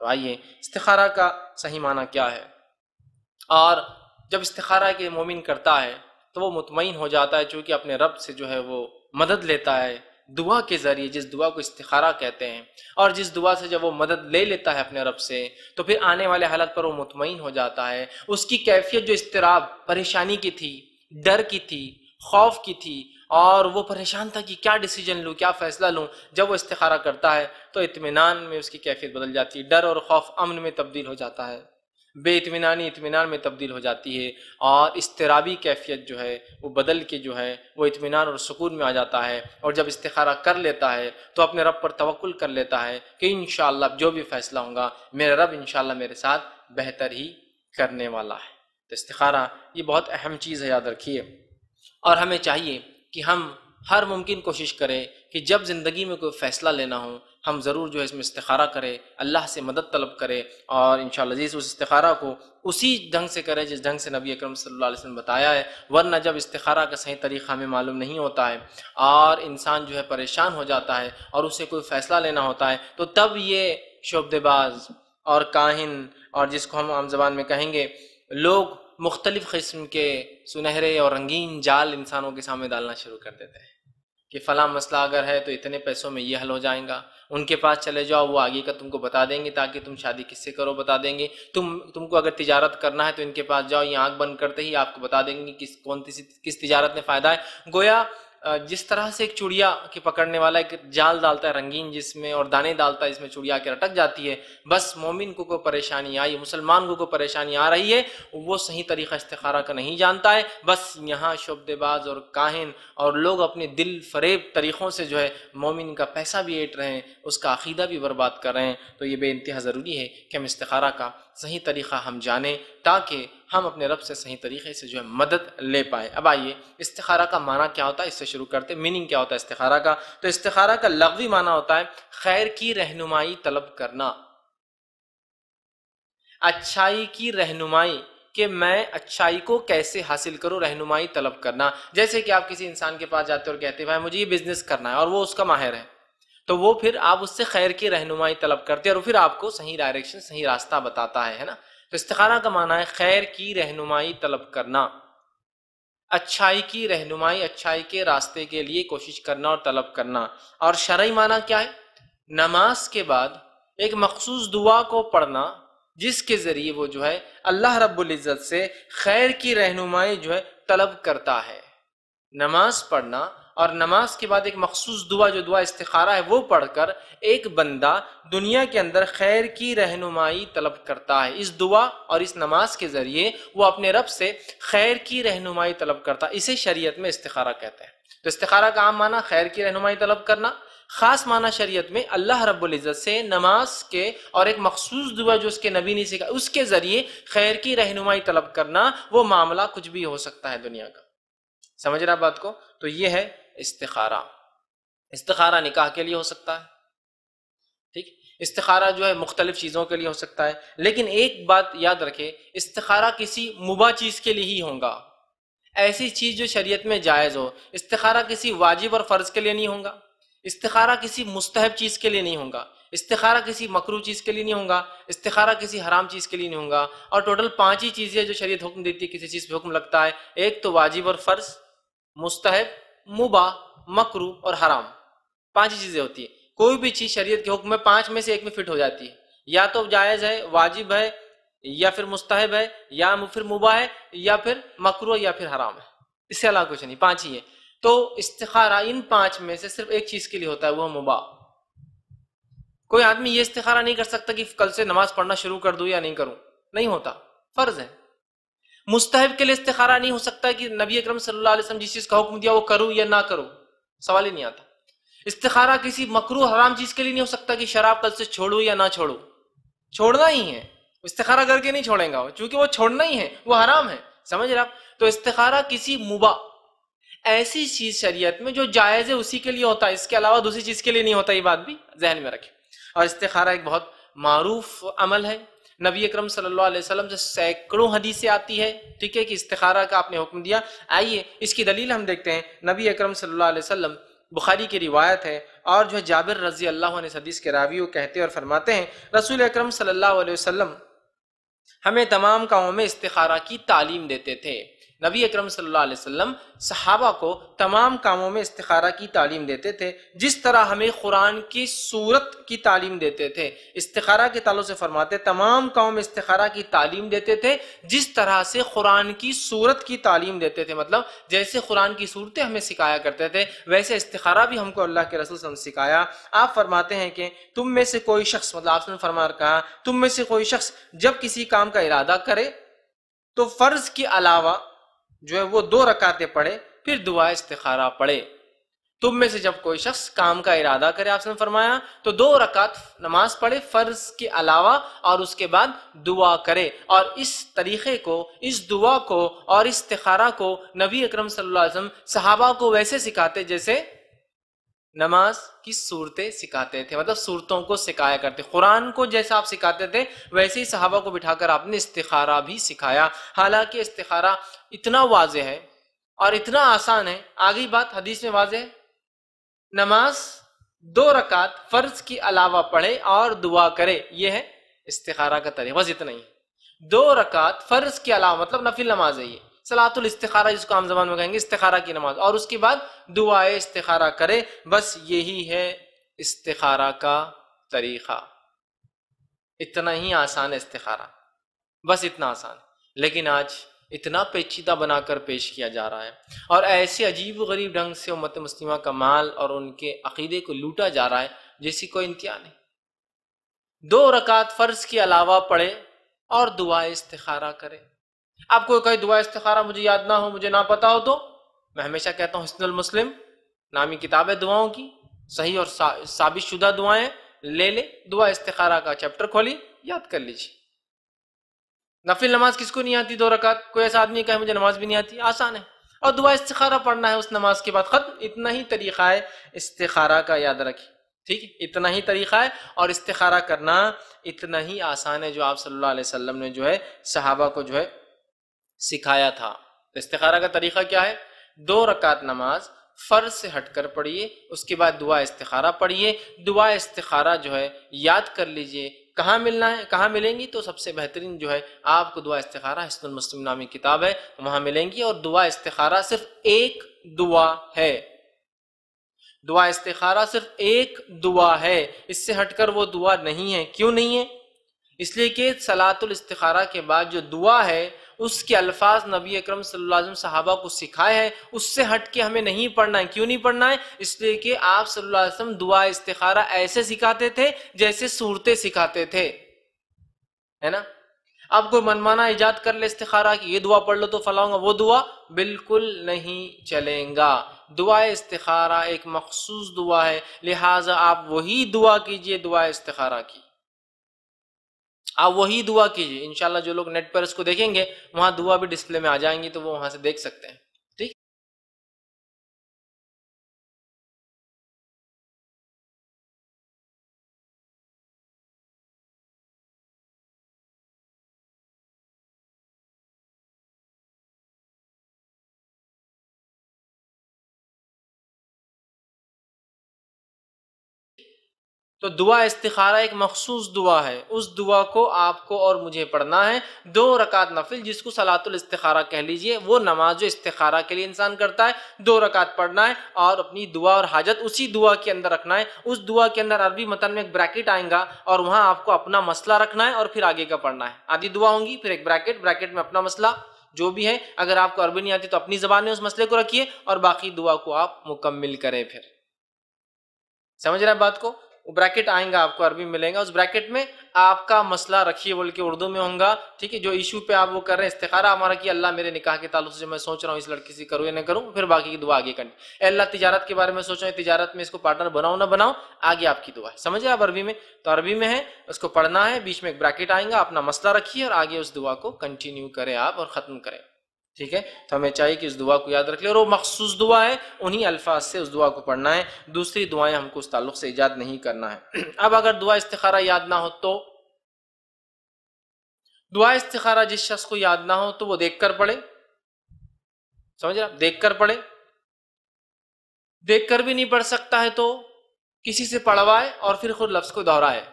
तो आइए इस्तारा का सही माना क्या है और जब इस्तारा के मोमिन करता है तो वो मुतमिन हो जाता है चूँकि अपने रब से जो है वो मदद लेता है दुआ के ज़रिए जिस दुआ को इस्तारा कहते हैं और जिस दुआ से जब वो मदद ले लेता है अपने रब से तो फिर आने वाले हालत पर वो मुतमिन हो जाता है उसकी कैफियत जो इसतराब परेशानी की थी डर की थी खौफ की थी और वो परेशान था कि क्या डिसीजन लूँ क्या फ़ैसला लूँ जब वो इस्तारा करता है तो इतमान में उसकी कैफियत बदल जाती है डर और खौफ अमन में तब्दील हो जाता है बेतमानी इतमान में तब्दील हो जाती है और इसतराबी कैफियत जो है वो बदल के जो है वो इतमान और सुकून में आ जाता है और जब इस्तारा कर लेता है तो अपने रब पर तवक्ल कर लेता है कि इन जो भी फ़ैसला होगा मेरा रब इन मेरे साथ बेहतर ही करने वाला है तो इस्तारा ये बहुत अहम चीज़ है याद रखिए और हमें चाहिए कि हम हर मुमकिन कोशिश करें कि जब ज़िंदगी में कोई फ़ैसला लेना हो हम ज़रूर जो है इसमें इस्तारा करें अल्लाह से मदद तलब करें और इन शजीज़ उस इस्तारा को उसी ढंग से करें जिस ढंग से नबी अक्रम सल्लल्लाहु बताया है वरना जब इस्तारा का सही तरीक़ा हमें मालूम नहीं होता है और इंसान जो है परेशान हो जाता है और उसे कोई फ़ैसला लेना होता है तो तब ये शोबेबाज और काहिन और जिसको हम आम जबान में कहेंगे लोग मुख्तलिफ़ किस्म के सुनहरे और रंगीन जाल इंसानों के सामने डालना शुरू कर देते हैं कि फ़ला मसला अगर है तो इतने पैसों में ये हल हो जाएगा उनके पास चले जाओ वो आगे का तुमको बता देंगे ताकि तुम शादी किससे करो बता देंगे तुम तुमको अगर तिजारत करना है तो इनके पास जाओ ये आँख बंद करते ही आपको बता देंगे किस कौन सी किस तिजारत में फ़ायदा है गोया जिस तरह से एक चुड़िया के पकड़ने वाला एक जाल डालता है रंगीन जिसमें और दाने डालता है इसमें चुड़िया के अटक जाती है बस मोमिन को कोई परेशानी आई मुसलमान को कोई परेशानी आ रही है वो सही तरीका इस्तारा का नहीं जानता है बस यहाँ शब्दबाज और काहिन और लोग अपने दिल फरेब तरीक़ों से जो है मोमिन का पैसा भी ऐट रहे हैं उसका अकीदा भी बर्बाद कर रहे हैं तो ये बे ज़रूरी है कि हम इस्तारा का सही तरीक़ा हम जानें ताकि हम अपने रब से सही तरीके से जो है मदद ले पाए अब आइए इस्तारा का माना क्या होता है इससे शुरू करते मीनिंग क्या होता है इस्तारा का तो इस्तारा का लघवी माना होता है खैर की रहनुमाई तलब करना अच्छाई की रहनुमाई कि मैं अच्छाई को कैसे हासिल करूं रहनुमाई तलब करना जैसे कि आप किसी इंसान के पास जाते हो और कहते हैं भाई मुझे ये बिजनेस करना है और वो उसका माहिर है तो वो फिर आप उससे खैर की रहनुमाई तलब करते हैं और फिर आपको सही डायरेक्शन सही रास्ता बताता है है ना तो इस्तारा का माना है खैर की रहनुमाई तलब करना अच्छाई की रहनुमाई अच्छाई के रास्ते के लिए कोशिश करना और तलब करना और शरय माना क्या है नमाज के बाद एक मखसूस दुआ को पढ़ना जिसके ज़रिए वो जो है अल्लाह रब्ज़त से खैर की रहनुमाई जो है तलब करता है नमाज पढ़ना और नमाज के बाद एक मखसूस दुआ जो दुआ इस्तारा है वो पढ़कर एक बंदा दुनिया के अंदर खैर की रहनुमाई तलब करता है इस दुआ और इस नमाज के ज़रिए वो अपने रब से खैर की रहनुमाई तलब करता है इसे शरीयत में इस्तारा कहते हैं तो इस्तारा का आम माना खैर की रहनुमाई तलब करना खास माना शरीयत में अल्लाह रब्बुल इज़्ज़त से नमाज के और एक मखसूस दुआ जो उसके नबी ने सीखा उसके ज़रिए खैर की रहनुमाई तलब करना वो मामला कुछ भी हो सकता है दुनिया का समझ रहा बात को तो ये है इस्तारा इस्तारा निकाह के लिए हो सकता है ठीक इस्तारा जो है मुख्तलिफ चीज़ों के लिए हो सकता है लेकिन एक बात याद रखे इस्तारा किसी मुबा चीज़ के लिए ही होगा ऐसी चीज़ जो शरीयत में जायज़ हो इस्तारा किसी वाजिब और फ़र्ज़ के लिए नहीं होगा इस्तारा किसी मुस्तहब चीज़ के लिए नहीं होगा इस्तारा किसी मकरू चीज़ के लिए नहीं होगा इस्तारा किसी हराम चीज़ के लिए नहीं होगा और टोटल पाँच ही चीज़ें जो शरीयत हुक्म देती है किसी चीज़ पर हुक्म लगता है एक तो वाजिब और फ़र्ज़ मुस्तहब मुबा मकरू और हराम पांच ही चीज़ें होती है कोई भी चीज़ शरीयत के हुक्म में पांच में से एक में फिट हो जाती है या तो जायज़ है वाजिब है या फिर मुस्तहब है या फिर मुबा है या फिर मकरू या फिर हराम है इससे अलावा कुछ नहीं पांच ही है तो इस्तारा इन पांच में से सिर्फ एक चीज़ के लिए होता है वह मुबा कोई आदमी ये इस्तारा नहीं कर सकता कि कल से नमाज पढ़ना शुरू कर दू या नहीं करूं नहीं होता फर्ज है मुस्तहब के लिए इस्तारा नहीं हो सकता कि नबी अकरम सल्लल्लाहु अलैहि वसल्लम जिस चीज़ का हुक्म दिया वो करूँ या ना करूँ सवाल ही नहीं आता इस्तारा किसी मकरू हराम चीज़ के लिए नहीं हो सकता कि शराब कल से छोड़ू या ना छोड़ू छोड़ना ही है इस्तारा करके नहीं छोड़ेगा वो चूंकि वो छोड़ना ही है वो हराम है समझ रहे आप तो इस्तारा किसी मुबा ऐसी चीज शरीयत में जो जायज है उसी के लिए होता है इसके अलावा दूसरी चीज के लिए नहीं होता ये बात भी जहन में रखें और इस्तारा एक बहुत मारूफ अमल है नबी अक्रम सल्लाम से सैकड़ों हदीसें आती है ठीक है कि इस्तारा का आपने हुक्म दिया आइए इसकी दलील हम देखते हैं नबी अक्रम सल्लाम बुखारी की रिवायत है और जो जाबिर रजी अल्लाह ने हदीस के रावी कहते और फरमाते हैं रसूल अक्रम सल्ला वसलम हमें तमाम कामों में इस्तारा की तालीम देते थे नबी अक्रम सल्लाम सहाबा को तमाम कामों में इस्तारा की तालीम देते थे जिस तरह हमें कुरान की सूरत की तालीम देते थे इस्तारा के तालों से फरमाते तमाम कामों में इस्तारा की तालीम देते थे जिस तरह से कुरान की सूरत की तालीम देते थे मतलब जैसे कुरान की सूरतें हमें सिखाया करते थे वैसे इस्तारा भी हमको अल्लाह के रसूल सिखाया आप फरमाते हैं कि तुम में से कोई शख्स मतलब आपने फरमा कहा तुम में से कोई शख्स जब किसी काम का इरादा करे तो फर्ज के अलावा जो है वो दो रकाते पढ़े फिर दुआ इस्तारा पढ़े तुम में से जब कोई शख्स काम का इरादा करे आपने फरमाया तो दो रकात नमाज पढ़े फर्ज के अलावा और उसके बाद दुआ करे और इस तरीके को इस दुआ को और इस तिखारा को नबी अक्रम सहाबा को वैसे सिखाते जैसे नमाज की सूरतें सिखाते थे मतलब सूरतों को सिखाया करते कुरान को जैसा आप सिखाते थे वैसे ही सहाबा को बिठाकर आपने इस्तारा भी सिखाया हालांकि इस्तारा इतना वाज है और इतना आसान है आगे बात हदीस में वाज है नमाज दो रकात फर्ज के अलावा पढ़े और दुआ करे यह है इस्तारा का तरीका बस इतना ही दो रकात फर्ज के अलावा मतलब नफिल नमाज है ये सलातुल इस्तारा जिसको आम जबान में कहेंगे इस्तारा की नमाज और उसके बाद दुआए इस्तारा करे बस यही है इस्तारा का तरीक़ा इतना ही आसान है इस्तारा बस इतना आसान लेकिन आज इतना पेचीदा बनाकर पेश किया जा रहा है और ऐसे अजीब गरीब ढंग से उम्मत मुस्लिमा का माल और उनके अकीदे को लूटा जा रहा है जैसी कोई इंतिया नहीं दो रकात फ़र्ज के अलावा पढ़े और दुआ इस्तारा करें आपको कोई दुआ इस्तारा मुझे याद ना हो मुझे ना पता हो तो मैं हमेशा कहता हूँ हसन मुस्लिम नामी किताब है दुआओं की सही और सा, साबित शुदा दुआएं ले ले दुआ इस्तारा का चैप्टर खोली याद कर लीजिए नफिल नमाज किसको नहीं आती दो रकात कोई ऐसा आदमी कहे मुझे नमाज भी नहीं आती आसान है और दुआ इस्तारा पढ़ना है उस नमाज के बाद खत्म इतना ही तरीका है इस्तारा का याद रखिए ठीक है इतना ही तरीका है और इस्तारा करना इतना ही आसान है जो आप सल्लल्लाहु अलैहि वसल्लम ने जो है सहाबा को जो है सिखाया था इस्तारा का तरीका क्या है दो रकात नमाज फ़र्ज से हटकर पढ़िए उसके बाद दुआ इस्तारा पढ़िए दुआ इस्तारा जो है याद कर लीजिए कहाँ मिलना है कहाँ मिलेंगी तो सबसे बेहतरीन जो है आपको दुआ इस्तारा मुस्लिम नामी किताब है वहां मिलेंगी और दुआ इस्तारा सिर्फ एक दुआ है दुआ इस्तारा सिर्फ एक दुआ है इससे हटकर वो दुआ नहीं है क्यों नहीं है इसलिए कि सलातुल इस्तारा के बाद जो दुआ है उसके अल्फाज नबी अक्रम सल्लल्लाहु साहबा को सिखाए हैं उससे हट के हमें नहीं पढ़ना है क्यों नहीं पढ़ना है इसलिए कि आप सल्लाम दुआ इस्तारा ऐसे सिखाते थे जैसे सूरते सिखाते थे है ना आप कोई मनमाना ईजाद कर ले इस्तारा कि ये दुआ पढ़ लो तो फलाऊंगा वो दुआ बिल्कुल नहीं चलेगा दुआ इस्तारा एक मखसूस दुआ है लिहाजा आप वही दुआ कीजिए दुआ इस्तारा की आप वही दुआ कीजिए इनशाला जो लोग नेट पर उसको देखेंगे वहां दुआ भी डिस्प्ले में आ जाएंगी तो वो वहां से देख सकते हैं तो दुआ इस्तारा एक मखसूस दुआ है उस दुआ को आपको और मुझे पढ़ना है दो रकात नफिल जिसको सलातुल इस्तारा कह लीजिए वो नमाज जो इस्तारा के लिए इंसान करता है दो रकात पढ़ना है और अपनी दुआ और हाजत उसी दुआ के अंदर रखना है उस दुआ के अंदर अरबी मतन में एक ब्रैकेट आएगा और वहाँ आपको अपना मसला रखना है और फिर आगे का पढ़ना है आधी दुआ होंगी फिर एक ब्रैकेट ब्रैकेट में अपना मसला जो भी है अगर आपको अरबी नहीं आती तो अपनी जबान में उस मसले को रखिए और बाकी दुआ को आप मुकम्मिल करें फिर समझ रहे हैं बात को ब्रैकेट आएगा आपको अरबी मिलेगा उस ब्रैकेट में आपका मसला रखिए बोल के उर्दू में होगा ठीक है जो इशू पे आप वो कर रहे हैं इस्तेखारा हमारा कि अल्लाह मेरे निकाह के तालु से मैं सोच रहा हूँ इस लड़की से करूँ या ना करूँ फिर बाकी की दुआ आगे करनी अल्लाह तिजारत के बारे में सोच रहा तजारत तिजारत में इसको पार्टनर बनाओ ना बनाओ आगे आपकी दुआ है समझे आप अरबी में तो अरबी में है उसको पढ़ना है बीच में एक ब्रैकेट आएगा अपना मसला रखिए और आगे उस दुआ को कंटिन्यू करें आप और ख़त्म करें ठीक है तो हमें चाहिए कि उस दुआ को याद रख ले और वो मखसूस दुआ है उन्हीं अल्फाज से उस दुआ को पढ़ना है दूसरी दुआएं हमको उस ताल्लुक से ईजाद नहीं करना है अब अगर दुआ इस्तारा याद ना हो तो दुआ इस्तारा जिस शख्स को याद ना हो तो वो देख कर पढ़े समझ रहे देख कर पढ़े देख कर भी नहीं पढ़ सकता है तो किसी से पढ़वाए और फिर खुद लफ्ज़ को दोहराए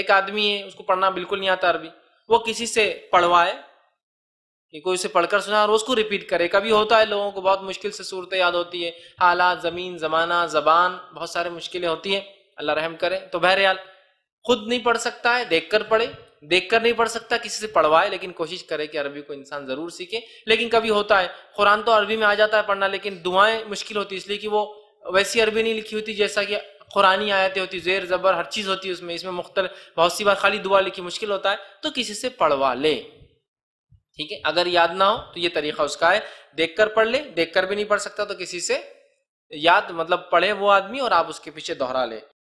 एक आदमी है उसको पढ़ना बिल्कुल नहीं आता अरबी वो किसी से पढ़वाए कि कोई उसे पढ़कर सुना और उसको रिपीट करे कभी होता है लोगों को बहुत मुश्किल से सूरत याद होती है हालात ज़मीन ज़माना ज़बान बहुत सारी मुश्किलें होती हैं अल्लाह रहम करे तो बहरहाल खुद नहीं पढ़ सकता है देख कर पढ़े देख कर नहीं पढ़ सकता किसी से पढ़वाए लेकिन कोशिश करे कि अरबी को इंसान ज़रूर सीखे लेकिन कभी होता है कुरान तो अरबी में आ जाता है पढ़ना लेकिन दुआएं मुश्किल होती इसलिए कि वो वैसी अरबी नहीं लिखी होती जैसा कि कुरानी आयतें होती जेर ज़बर हर चीज़ होती है उसमें इसमें मुख्तल बहुत सी बार खाली दुआ लिखी मुश्किल होता है तो किसी से पढ़वा ले ठीक है अगर याद ना हो तो ये तरीका उसका है देखकर पढ़ ले देखकर भी नहीं पढ़ सकता तो किसी से याद मतलब पढ़े वो आदमी और आप उसके पीछे दोहरा ले